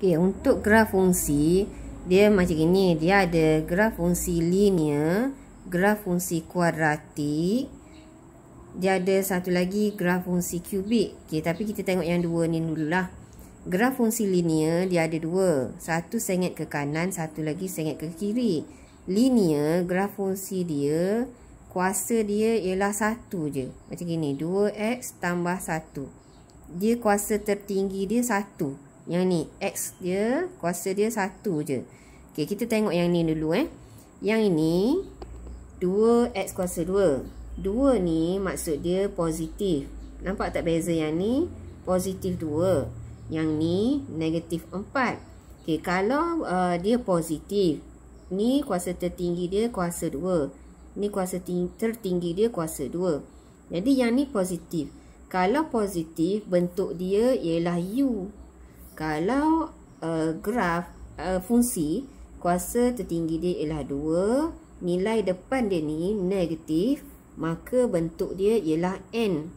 Okey, untuk graf fungsi dia macam ini. Dia ada graf fungsi linear, graf fungsi kuadratik. Dia ada satu lagi graf fungsi kubik. Okey, tapi kita tengok yang dua ni dululah. Graf fungsi linear dia ada dua. Satu sengit ke kanan, satu lagi sengit ke kiri. Linear graf fungsi dia kuasa dia ialah satu je. Macam ini 2x tambah 1. Dia kuasa tertinggi dia satu. Yang ni X dia kuasa dia satu je Okay kita tengok yang ni dulu eh Yang ini 2X kuasa 2 2 ni maksud dia positif Nampak tak beza yang ni Positif 2 Yang ni negatif 4 Okay kalau uh, dia positif Ni kuasa tertinggi dia kuasa 2 Ni kuasa tertinggi dia kuasa 2 Jadi yang ni positif Kalau positif bentuk dia ialah U kalau uh, graf uh, fungsi kuasa tertinggi dia ialah 2 nilai depan dia ni negatif maka bentuk dia ialah n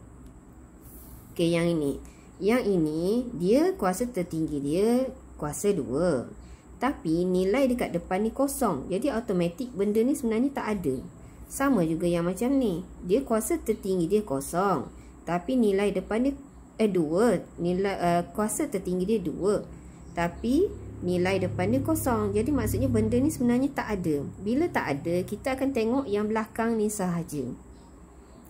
ok yang ini yang ini dia kuasa tertinggi dia kuasa 2 tapi nilai dekat depan ni kosong jadi automatik benda ni sebenarnya tak ada sama juga yang macam ni dia kuasa tertinggi dia kosong tapi nilai depan ni eh 2 nilai uh, kuasa tertinggi dia dua. tapi nilai depan dia kosong jadi maksudnya benda ni sebenarnya tak ada bila tak ada kita akan tengok yang belakang ni sahaja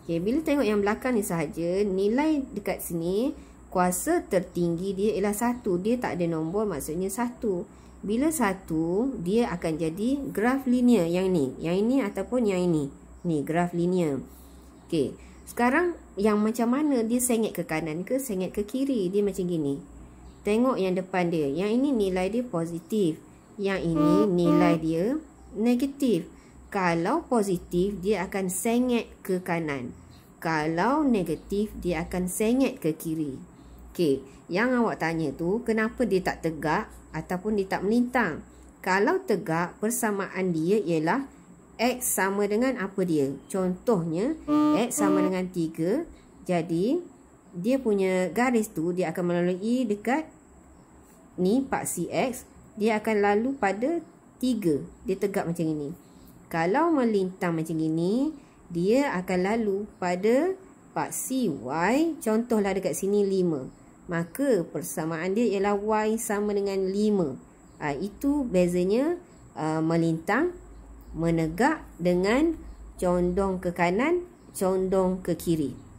Okay, bila tengok yang belakang ni sahaja nilai dekat sini kuasa tertinggi dia ialah satu. dia tak ada nombor maksudnya satu. bila satu, dia akan jadi graf linear yang ni. Yang ini ataupun yang ini. Ni, graf linear. Okay, Sekarang, yang macam mana dia sengit ke kanan ke sengit ke kiri dia macam gini tengok yang depan dia yang ini nilai dia positif yang ini nilai dia negatif kalau positif dia akan sengit ke kanan kalau negatif dia akan sengit ke kiri okey yang awak tanya tu kenapa dia tak tegak ataupun dia tak melintang kalau tegak persamaan dia ialah X sama dengan apa dia? Contohnya, X sama dengan 3. Jadi, dia punya garis tu, dia akan melalui dekat ni, paksi X. Dia akan lalu pada 3. Dia tegak macam ini. Kalau melintang macam ini, dia akan lalu pada paksi Y. Contohlah dekat sini 5. Maka persamaan dia ialah Y sama dengan 5. Ha, ah, itu bezanya uh, melintang 3 menegak dengan condong ke kanan, condong ke kiri.